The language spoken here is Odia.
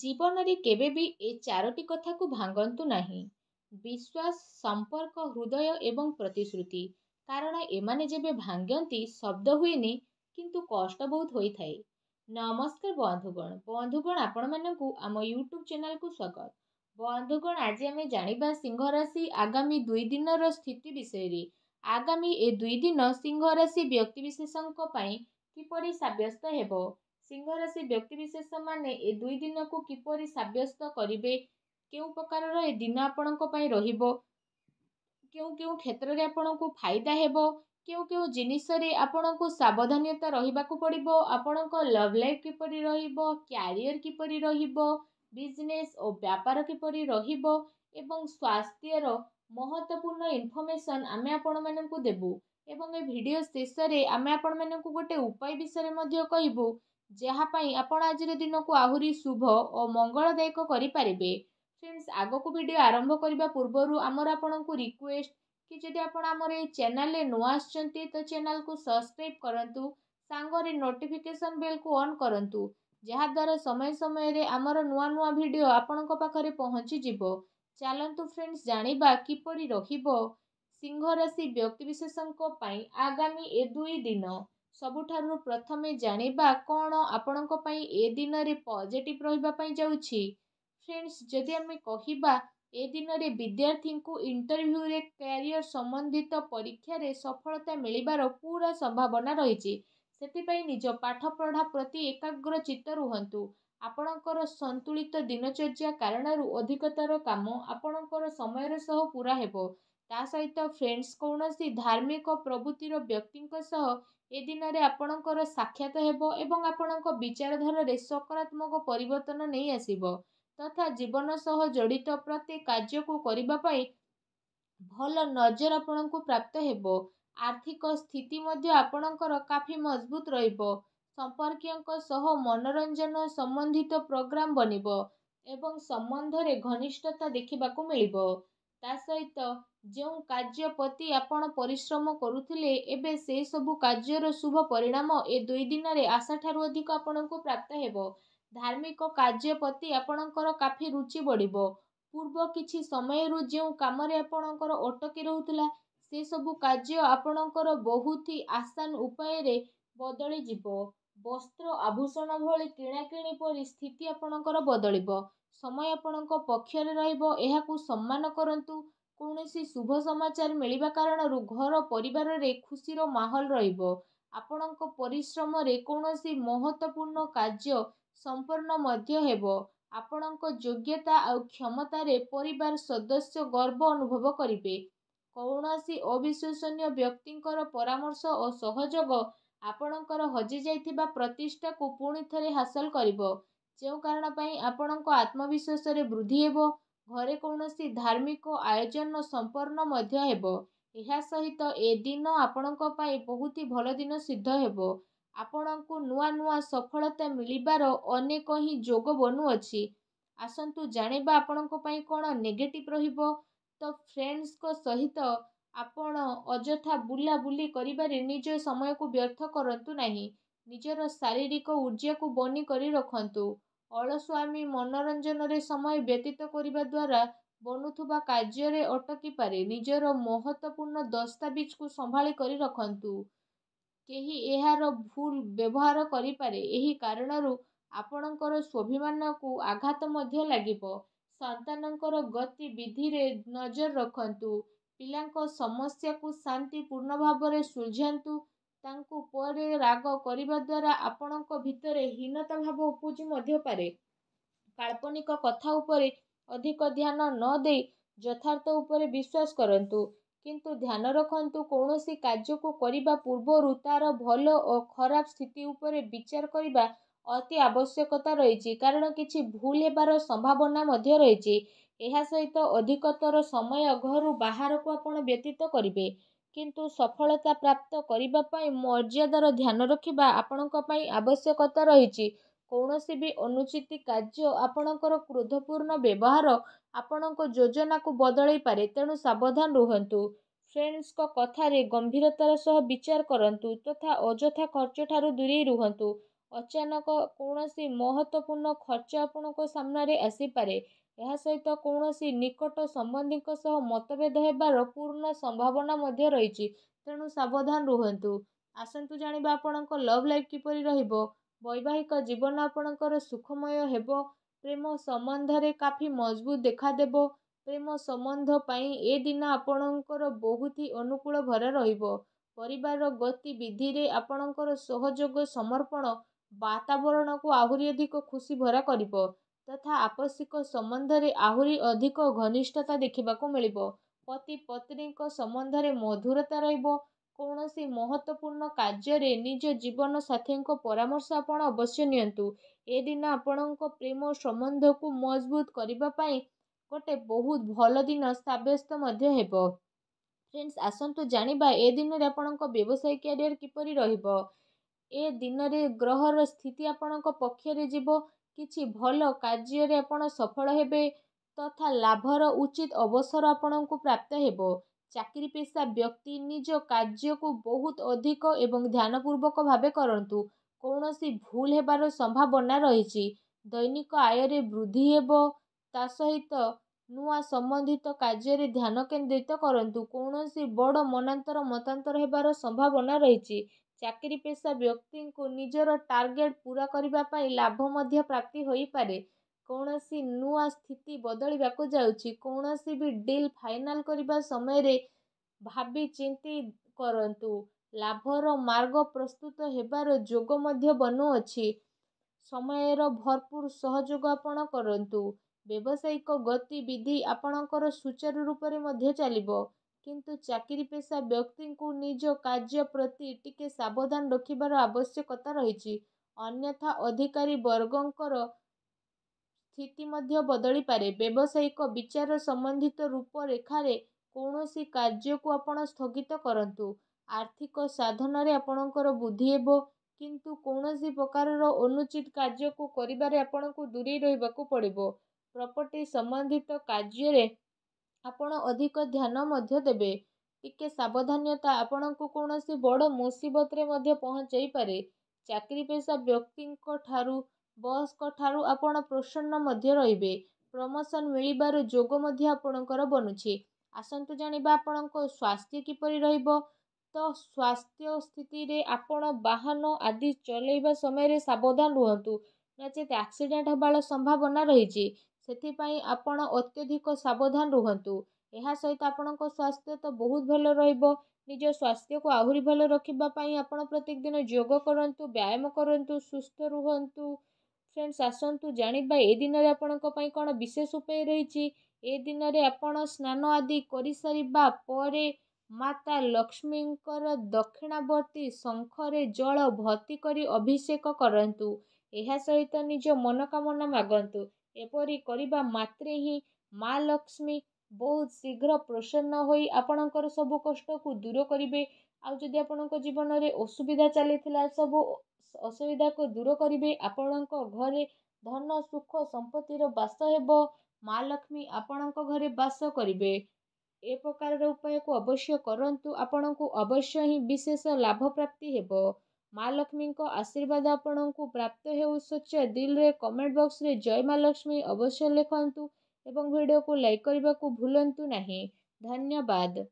ଜୀବନରେ କେବେ ବି ଏ ଚାରୋଟି କଥାକୁ ଭାଙ୍ଗନ୍ତୁ ନାହିଁ ବିଶ୍ୱାସ ସମ୍ପର୍କ ହୃଦୟ ଏବଂ ପ୍ରତିଶ୍ରୁତି କାରଣ ଏମାନେ ଯେବେ ଭାଙ୍ଗନ୍ତି ଶବ୍ଦ ହୁଏନି କିନ୍ତୁ କଷ୍ଟ ବହୁତ ହୋଇଥାଏ ନମସ୍କାର ବନ୍ଧୁଗଣ ବନ୍ଧୁଗଣ ଆପଣମାନଙ୍କୁ ଆମ ୟୁଟ୍ୟୁବ୍ ଚ୍ୟାନେଲକୁ ସ୍ୱାଗତ ବନ୍ଧୁଗଣ ଆଜି ଆମେ ଜାଣିବା ସିଂହ ରାଶି ଆଗାମୀ ଦୁଇ ଦିନର ସ୍ଥିତି ବିଷୟରେ ଆଗାମୀ ଏ ଦୁଇ ଦିନ ସିଂହ ରାଶି ବ୍ୟକ୍ତିବିଶେଷଙ୍କ ପାଇଁ କିପରି ସାବ୍ୟସ୍ତ ହେବ ସିଂହରାଶି ବ୍ୟକ୍ତିବିଶେଷମାନେ ଏ ଦୁଇ ଦିନକୁ କିପରି ସାବ୍ୟସ୍ତ କରିବେ କେଉଁ ପ୍ରକାରର ଏ ଦିନ ଆପଣଙ୍କ ପାଇଁ ରହିବ କେଉଁ କେଉଁ କ୍ଷେତ୍ରରେ ଆପଣଙ୍କୁ ଫାଇଦା ହେବ କେଉଁ କେଉଁ ଜିନିଷରେ ଆପଣଙ୍କୁ ସାବଧାନତା ରହିବାକୁ ପଡ଼ିବ ଆପଣଙ୍କ ଲଭ୍ ଲାଇଫ୍ କିପରି ରହିବ କ୍ୟାରିୟର କିପରି ରହିବ ବିଜନେସ୍ ଓ ବ୍ୟାପାର କିପରି ରହିବ ଏବଂ ସ୍ୱାସ୍ଥ୍ୟର ମହତ୍ୱପୂର୍ଣ୍ଣ ଇନଫର୍ମେସନ୍ ଆମେ ଆପଣମାନଙ୍କୁ ଦେବୁ ଏବଂ ଏ ଭିଡ଼ିଓ ଶେଷରେ ଆମେ ଆପଣମାନଙ୍କୁ ଗୋଟେ ଉପାୟ ବିଷୟରେ ମଧ୍ୟ କହିବୁ ଯାହା ପାଇଁ ଆପଣ ଆଜିର ଦିନକୁ ଆହୁରି ଶୁଭ ଓ ମଙ୍ଗଳଦାୟକ କରିପାରିବେ ଫ୍ରେଣ୍ଡସ୍ ଆଗକୁ ଭିଡ଼ିଓ ଆରମ୍ଭ କରିବା ପୂର୍ବରୁ ଆମର ଆପଣଙ୍କୁ ରିକ୍ୱେଷ୍ଟ କି ଯଦି ଆପଣ ଆମର ଏଇ ଚ୍ୟାନେଲରେ ନୂଆ ଆସିଛନ୍ତି ତ ଚ୍ୟାନେଲକୁ ସବସ୍କ୍ରାଇବ୍ କରନ୍ତୁ ସାଙ୍ଗରେ ନୋଟିଫିକେସନ୍ ବେଲ୍କୁ ଅନ୍ କରନ୍ତୁ ଯାହାଦ୍ୱାରା ସମୟ ସମୟରେ ଆମର ନୂଆ ନୂଆ ଭିଡ଼ିଓ ଆପଣଙ୍କ ପାଖରେ ପହଞ୍ଚିଯିବ ଚାଲନ୍ତୁ ଫ୍ରେଣ୍ଡସ୍ ଜାଣିବା କିପରି ରହିବ ସିଂହରାଶି ବ୍ୟକ୍ତିବିଶେଷଙ୍କ ପାଇଁ ଆଗାମୀ ଏ ଦୁଇ ଦିନ ସବୁଠାରୁ ପ୍ରଥମେ ଜାଣିବା କ'ଣ ଆପଣଙ୍କ ପାଇଁ ଏ ଦିନରେ ପଜିଟିଭ୍ ରହିବା ପାଇଁ ଯାଉଛି ଫ୍ରେଣ୍ଡସ୍ ଯଦି ଆମେ କହିବା ଏ ଦିନରେ ବିଦ୍ୟାର୍ଥୀଙ୍କୁ ଇଣ୍ଟରଭ୍ୟୁରେ କ୍ୟାରିୟର୍ ସମ୍ବନ୍ଧିତ ପରୀକ୍ଷାରେ ସଫଳତା ମିଳିବାର ପୁରା ସମ୍ଭାବନା ରହିଛି ସେଥିପାଇଁ ନିଜ ପାଠପଢ଼ା ପ୍ରତି ଏକାଗ୍ର ଚିତ୍ତ ରୁହନ୍ତୁ ଆପଣଙ୍କର ସନ୍ତୁଳିତ ଦିନଚର୍ଯ୍ୟା କାରଣରୁ ଅଧିକତର କାମ ଆପଣଙ୍କର ସମୟର ସହ ପୁରା ହେବ ତା ସହିତ ଫ୍ରେଣ୍ଡସ୍ କୌଣସି ଧାର୍ମିକ ପ୍ରବୃତ୍ତିର ବ୍ୟକ୍ତିଙ୍କ ସହ ଏ ଦିନରେ ଆପଣଙ୍କର ସାକ୍ଷାତ ହେବ ଏବଂ ଆପଣଙ୍କ ବିଚାରଧାରାରେ ସକାରାତ୍ମକ ପରିବର୍ତ୍ତନ ନେଇ ଆସିବ ତଥା ଜୀବନ ସହ ଜଡ଼ିତ ପ୍ରତି କାର୍ଯ୍ୟକୁ କରିବା ପାଇଁ ଭଲ ନଜର ଆପଣଙ୍କୁ ପ୍ରାପ୍ତ ହେବ ଆର୍ଥିକ ସ୍ଥିତି ମଧ୍ୟ ଆପଣଙ୍କର କାଫି ମଜବୁତ ରହିବ ସମ୍ପର୍କୀୟଙ୍କ ସହ ମନୋରଞ୍ଜନ ସମ୍ବନ୍ଧିତ ପ୍ରୋଗ୍ରାମ୍ ବନିବ ଏବଂ ସମ୍ବନ୍ଧରେ ଘନିଷ୍ଠତା ଦେଖିବାକୁ ମିଳିବ ତା ସହିତ ଯେଉଁ କାର୍ଯ୍ୟ ପ୍ରତି ଆପଣ ପରିଶ୍ରମ କରୁଥିଲେ ଏବେ ସେସବୁ କାର୍ଯ୍ୟର ଶୁଭ ପରିଣାମ ଏ ଦୁଇ ଦିନରେ ଆଶାଠାରୁ ଅଧିକ ଆପଣଙ୍କୁ ପ୍ରାପ୍ତ ହେବ ଧାର୍ମିକ କାର୍ଯ୍ୟ ପ୍ରତି ଆପଣଙ୍କର କାଫି ରୁଚି ବଢ଼ିବ ପୂର୍ବ କିଛି ସମୟରୁ ଯେଉଁ କାମରେ ଆପଣଙ୍କର ଅଟକି ରହୁଥିଲା ସେସବୁ କାର୍ଯ୍ୟ ଆପଣଙ୍କର ବହୁତ ହି ଆସାନ ଉପାୟରେ ବଦଳିଯିବ ବସ୍ତ୍ର ଆଭୂଷଣ ଭଳି କିଣାକିଣି ପରି ସ୍ଥିତି ଆପଣଙ୍କର ବଦଳିବ ସମୟ ଆପଣଙ୍କ ପକ୍ଷରେ ରହିବ ଏହାକୁ ସମ୍ମାନ କରନ୍ତୁ କୌଣସି ଶୁଭ ସମାଚାର ମିଳିବା କାରଣରୁ ଘର ପରିବାରରେ ଖୁସିର ମାହୋଲ ରହିବ ଆପଣଙ୍କ ପରିଶ୍ରମରେ କୌଣସି ମହତ୍ୱପୂର୍ଣ୍ଣ କାର୍ଯ୍ୟ ସମ୍ପନ୍ନ ମଧ୍ୟ ହେବ ଆପଣଙ୍କ ଯୋଗ୍ୟତା ଆଉ କ୍ଷମତାରେ ପରିବାର ସଦସ୍ୟ ଗର୍ବ ଅନୁଭବ କରିବେ କୌଣସି ଅବିଶ୍ୱସନୀୟ ବ୍ୟକ୍ତିଙ୍କର ପରାମର୍ଶ ଓ ସହଯୋଗ ଆପଣଙ୍କର ହଜିଯାଇଥିବା ପ୍ରତିଷ୍ଠାକୁ ପୁଣି ଥରେ ହାସଲ କରିବ ଯେଉଁ କାରଣ ପାଇଁ ଆପଣଙ୍କ ଆତ୍ମବିଶ୍ୱାସରେ ବୃଦ୍ଧି ହେବ ଘରେ କୌଣସି ଧାର୍ମିକ ଆୟୋଜନ ସମ୍ପନ୍ନ ମଧ୍ୟ ହେବ ଏହା ସହିତ ଏ ଦିନ ଆପଣଙ୍କ ପାଇଁ ବହୁତ ହି ଭଲ ଦିନ ସିଦ୍ଧ ହେବ ଆପଣଙ୍କୁ ନୂଆ ନୂଆ ସଫଳତା ମିଳିବାର ଅନେକ ହିଁ ଯୋଗ ବନୁଅଛି ଆସନ୍ତୁ ଜାଣିବା ଆପଣଙ୍କ ପାଇଁ କ'ଣ ନେଗେଟିଭ୍ ରହିବ ତ ଫ୍ରେଣ୍ଡସ୍ଙ୍କ ସହିତ ଆପଣ ଅଯଥା ବୁଲାବୁଲି କରିବାରେ ନିଜ ସମୟକୁ ବ୍ୟର୍ଥ କରନ୍ତୁ ନାହିଁ ନିଜର ଶାରୀରିକ ଉର୍ଜାକୁ ବନି କରି ରଖନ୍ତୁ ଅଳସ୍ୱାମୀ ମନୋରଞ୍ଜନରେ ସମୟ ବ୍ୟତୀତ କରିବା ଦ୍ୱାରା ବନୁଥିବା କାର୍ଯ୍ୟରେ ଅଟକିପାରେ ନିଜର ମହତ୍ୱପୂର୍ଣ୍ଣ ଦସ୍ତାବିଜକୁ ସମ୍ଭାଳି କରି ରଖନ୍ତୁ କେହି ଏହାର ଭୁଲ ବ୍ୟବହାର କରିପାରେ ଏହି କାରଣରୁ ଆପଣଙ୍କର ସ୍ୱାଭିମାନକୁ ଆଘାତ ମଧ୍ୟ ଲାଗିବ ସନ୍ତାନଙ୍କର ଗତିବିଧିରେ ନଜର ରଖନ୍ତୁ ପିଲାଙ୍କ ସମସ୍ୟାକୁ ଶାନ୍ତିପୂର୍ଣ୍ଣ ଭାବରେ ସୁଲଝାନ୍ତୁ ତାଙ୍କୁ ପରେ ରାଗ କରିବା ଦ୍ୱାରା ଆପଣଙ୍କ ଭିତରେ ହୀନତା ଭାବ ଉପୁଜି ମଧ୍ୟ ପାରେ କାଳ୍ପନିକ କଥା ଉପରେ ଅଧିକ ଧ୍ୟାନ ନ ଦେଇ ଯଥାର୍ଥ ଉପରେ ବିଶ୍ୱାସ କରନ୍ତୁ କିନ୍ତୁ ଧ୍ୟାନ ରଖନ୍ତୁ କୌଣସି କାର୍ଯ୍ୟକୁ କରିବା ପୂର୍ବରୁ ତା'ର ଭଲ ଓ ଖରାପ ସ୍ଥିତି ଉପରେ ବିଚାର କରିବା ଅତି ଆବଶ୍ୟକତା ରହିଛି କାରଣ କିଛି ଭୁଲ ହେବାର ସମ୍ଭାବନା ମଧ୍ୟ ରହିଛି ଏହା ସହିତ ଅଧିକତର ସମୟ ଘରୁ ବାହାରକୁ ଆପଣ ବ୍ୟତୀତ କରିବେ କିନ୍ତୁ ସଫଳତା ପ୍ରାପ୍ତ କରିବା ପାଇଁ ମର୍ଯ୍ୟାଦାର ଧ୍ୟାନ ରଖିବା ଆପଣଙ୍କ ପାଇଁ ଆବଶ୍ୟକତା ରହିଛି କୌଣସି ବି ଅନୁଚିତ କାର୍ଯ୍ୟ ଆପଣଙ୍କର କ୍ରୋଧପୂର୍ଣ୍ଣ ବ୍ୟବହାର ଆପଣଙ୍କ ଯୋଜନାକୁ ବଦଳାଇ ପାରେ ତେଣୁ ସାବଧାନ ରୁହନ୍ତୁ ଫ୍ରେଣ୍ଡସଙ୍କ କଥାରେ ଗମ୍ଭୀରତାର ସହ ବିଚାର କରନ୍ତୁ ତଥା ଅଯଥା ଖର୍ଚ୍ଚଠାରୁ ଦୂରେଇ ରୁହନ୍ତୁ ଅଚାନକ କୌଣସି ମହତ୍ତ୍ୱପୂର୍ଣ୍ଣ ଖର୍ଚ୍ଚ ଆପଣଙ୍କ ସାମ୍ନାରେ ଆସିପାରେ ଏହା ସହିତ କୌଣସି ନିକଟ ସମ୍ବନ୍ଧୀଙ୍କ ସହ ମତଭେଦ ହେବାର ପୂର୍ଣ୍ଣ ସମ୍ଭାବନା ମଧ୍ୟ ରହିଛି ତେଣୁ ସାବଧାନ ରୁହନ୍ତୁ ଆସନ୍ତୁ ଜାଣିବା ଆପଣଙ୍କ ଲଭ୍ ଲାଇଫ୍ କିପରି ରହିବ ବୈବାହିକ ଜୀବନ ଆପଣଙ୍କର ସୁଖମୟ ହେବ ପ୍ରେମ ସମ୍ବନ୍ଧରେ କାଫି ମଜବୁତ ଦେଖାଦେବ ପ୍ରେମ ସମ୍ବନ୍ଧ ପାଇଁ ଏ ଦିନ ଆପଣଙ୍କର ବହୁତ ହି ଅନୁକୂଳ ଭରା ରହିବ ପରିବାରର ଗତିବିଧିରେ ଆପଣଙ୍କର ସହଯୋଗ ସମର୍ପଣ ବାତାବରଣକୁ ଆହୁରି ଅଧିକ ଖୁସି ଭରା କରିବ ତଥା ଆପସିକ ସମ୍ବନ୍ଧରେ ଆହୁରି ଅଧିକ ଘନିଷ୍ଠତା ଦେଖିବାକୁ ମିଳିବ ପତି ପତ୍ନୀଙ୍କ ସମ୍ବନ୍ଧରେ ମଧୁରତା ରହିବ କୌଣସି ମହତ୍ତ୍ୱପୂର୍ଣ୍ଣ କାର୍ଯ୍ୟରେ ନିଜ ଜୀବନ ସାଥୀଙ୍କ ପରାମର୍ଶ ଆପଣ ଅବଶ୍ୟ ନିଅନ୍ତୁ ଏ ଦିନ ଆପଣଙ୍କ ପ୍ରେମ ସମ୍ବନ୍ଧକୁ ମଜବୁତ କରିବା ପାଇଁ ଗୋଟେ ବହୁତ ଭଲ ଦିନ ସାବ୍ୟସ୍ତ ମଧ୍ୟ ହେବ ଫ୍ରେଣ୍ଡସ୍ ଆସନ୍ତୁ ଜାଣିବା ଏ ଦିନରେ ଆପଣଙ୍କ ବ୍ୟବସାୟ କ୍ୟାରିୟର କିପରି ରହିବ ଏ ଦିନରେ ଗ୍ରହର ସ୍ଥିତି ଆପଣଙ୍କ ପକ୍ଷରେ ଯିବ କିଛି ଭଲ କାର୍ଯ୍ୟରେ ଆପଣ ସଫଳ ହେବେ ତଥା ଲାଭର ଉଚିତ ଅବସର ଆପଣଙ୍କୁ ପ୍ରାପ୍ତ ହେବ ଚାକିରି ପେଶା ବ୍ୟକ୍ତି ନିଜ କାର୍ଯ୍ୟକୁ ବହୁତ ଅଧିକ ଏବଂ ଧ୍ୟାନ ପୂର୍ବକ ଭାବେ କରନ୍ତୁ କୌଣସି ଭୁଲ ହେବାର ସମ୍ଭାବନା ରହିଛି ଦୈନିକ ଆୟରେ ବୃଦ୍ଧି ହେବ ତା ସହିତ ନୂଆ ସମ୍ବନ୍ଧିତ କାର୍ଯ୍ୟରେ ଧ୍ୟାନ କେନ୍ଦ୍ରିତ କରନ୍ତୁ କୌଣସି ବଡ଼ ମନାନ୍ତର ମତାନ୍ତର ହେବାର ସମ୍ଭାବନା ରହିଛି ଚାକିରି ପେଶା ବ୍ୟକ୍ତିଙ୍କୁ ନିଜର ଟାର୍ଗେଟ ପୂରା କରିବା ପାଇଁ ଲାଭ ମଧ୍ୟ ପ୍ରାପ୍ତି ହୋଇପାରେ କୌଣସି ନୂଆ ସ୍ଥିତି ବଦଳିବାକୁ ଯାଉଛି କୌଣସି ବି ଡିଲ୍ ଫାଇନାଲ୍ କରିବା ସମୟରେ ଭାବି ଚିନ୍ତି କରନ୍ତୁ ଲାଭର ମାର୍ଗ ପ୍ରସ୍ତୁତ ହେବାର ଯୋଗ ମଧ୍ୟ ବନୁଅଛି ସମୟର ଭରପୁର ସହଯୋଗ ଆପଣ କରନ୍ତୁ ବ୍ୟବସାୟିକ ଗତିବିଧି ଆପଣଙ୍କର ସୁଚାରୁ ରୂପରେ ମଧ୍ୟ ଚାଲିବ କିନ୍ତୁ ଚାକିରି ପେଶା ବ୍ୟକ୍ତିଙ୍କୁ ନିଜ କାର୍ଯ୍ୟ ପ୍ରତି ଟିକେ ସାବଧାନ ରଖିବାର ଆବଶ୍ୟକତା ରହିଛି ଅନ୍ୟଥା ଅଧିକାରୀ ବର୍ଗଙ୍କର ସ୍ଥିତି ମଧ୍ୟ ବଦଳିପାରେ ବ୍ୟବସାୟିକ ବିଚାର ସମ୍ବନ୍ଧିତ ରୂପରେଖାରେ କୌଣସି କାର୍ଯ୍ୟକୁ ଆପଣ ସ୍ଥଗିତ କରନ୍ତୁ ଆର୍ଥିକ ସାଧନରେ ଆପଣଙ୍କର ବୃଦ୍ଧି ହେବ କିନ୍ତୁ କୌଣସି ପ୍ରକାରର ଅନୁଚିତ କାର୍ଯ୍ୟକୁ କରିବାରେ ଆପଣଙ୍କୁ ଦୂରେଇ ରହିବାକୁ ପଡ଼ିବ ପ୍ରପର୍ଟି ସମ୍ବନ୍ଧିତ କାର୍ଯ୍ୟରେ ଆପଣ ଅଧିକ ଧ୍ୟାନ ମଧ୍ୟ ଦେବେ ଟିକେ ସାବଧାନତା ଆପଣଙ୍କୁ କୌଣସି ବଡ଼ ମୁସିବତରେ ମଧ୍ୟ ପହଞ୍ଚାଇପାରେ ଚାକିରି ପେଶା ବ୍ୟକ୍ତିଙ୍କ ଠାରୁ ବସ୍ଙ୍କ ଠାରୁ ଆପଣ ପ୍ରସନ୍ନ ମଧ୍ୟ ରହିବେ ପ୍ରମୋସନ୍ ମିଳିବାର ଯୋଗ ମଧ୍ୟ ଆପଣଙ୍କର ବନୁଛି ଆସନ୍ତୁ ଜାଣିବା ଆପଣଙ୍କ ସ୍ୱାସ୍ଥ୍ୟ କିପରି ରହିବ ତ ସ୍ୱାସ୍ଥ୍ୟ ସ୍ଥିତିରେ ଆପଣ ବାହନ ଆଦି ଚଲେଇବା ସମୟରେ ସାବଧାନ ରୁହନ୍ତୁ ନଚେତ୍ ଆକ୍ସିଡ଼େଣ୍ଟ ହେବାର ସମ୍ଭାବନା ରହିଛି ସେଥିପାଇଁ ଆପଣ ଅତ୍ୟଧିକ ସାବଧାନ ରୁହନ୍ତୁ ଏହା ସହିତ ଆପଣଙ୍କ ସ୍ୱାସ୍ଥ୍ୟ ତ ବହୁତ ଭଲ ରହିବ ନିଜ ସ୍ୱାସ୍ଥ୍ୟକୁ ଆହୁରି ଭଲ ରଖିବା ପାଇଁ ଆପଣ ପ୍ରତ୍ୟେକ ଦିନ ଯୋଗ କରନ୍ତୁ ବ୍ୟାୟାମ କରନ୍ତୁ ସୁସ୍ଥ ରୁହନ୍ତୁ ଫ୍ରେଣ୍ଡସ୍ ଆସନ୍ତୁ ଜାଣିବା ଏ ଦିନରେ ଆପଣଙ୍କ ପାଇଁ କ'ଣ ବିଶେଷ ଉପାୟ ରହିଛି ଏ ଦିନରେ ଆପଣ ସ୍ନାନ ଆଦି କରିସାରିବା ପରେ ମାତା ଲକ୍ଷ୍ମୀଙ୍କର ଦକ୍ଷିଣାବର୍ତ୍ତୀ ଶଙ୍ଖରେ ଜଳ ଭର୍ତ୍ତି କରି ଅଭିଷେକ କରନ୍ତୁ ଏହା ସହିତ ନିଜ ମନୋକାମନା ମାଗନ୍ତୁ ଏପରି କରିବା ମାତ୍ରେ ହିଁ ମା ଲକ୍ଷ୍ମୀ ବହୁତ ଶୀଘ୍ର ପ୍ରସନ୍ନ ହୋଇ ଆପଣଙ୍କର ସବୁ କଷ୍ଟକୁ ଦୂର କରିବେ ଆଉ ଯଦି ଆପଣଙ୍କ ଜୀବନରେ ଅସୁବିଧା ଚାଲିଥିଲା ସବୁ ଅସୁବିଧାକୁ ଦୂର କରିବେ ଆପଣଙ୍କ ଘରେ ଧନ ସୁଖ ସମ୍ପତ୍ତିର ବାସ ହେବ ମା ଲକ୍ଷ୍ମୀ ଆପଣଙ୍କ ଘରେ ବାସ କରିବେ ଏ ପ୍ରକାରର ଉପାୟକୁ ଅବଶ୍ୟ କରନ୍ତୁ ଆପଣଙ୍କୁ ଅବଶ୍ୟ ହିଁ ବିଶେଷ ଲାଭ ପ୍ରାପ୍ତି ହେବ ମା' ଲକ୍ଷ୍ମୀଙ୍କ ଆଶୀର୍ବାଦ ଆପଣଙ୍କୁ ପ୍ରାପ୍ତ ହେଉ ସ୍ୱଚ୍ଛ ଦିଲ୍ରେ କମେଣ୍ଟ ବକ୍ସରେ ଜୟ ମା' ଲକ୍ଷ୍ମୀ ଅବଶ୍ୟ ଲେଖନ୍ତୁ ଏବଂ ଭିଡ଼ିଓକୁ ଲାଇକ୍ କରିବାକୁ ଭୁଲନ୍ତୁ ନାହିଁ ଧନ୍ୟବାଦ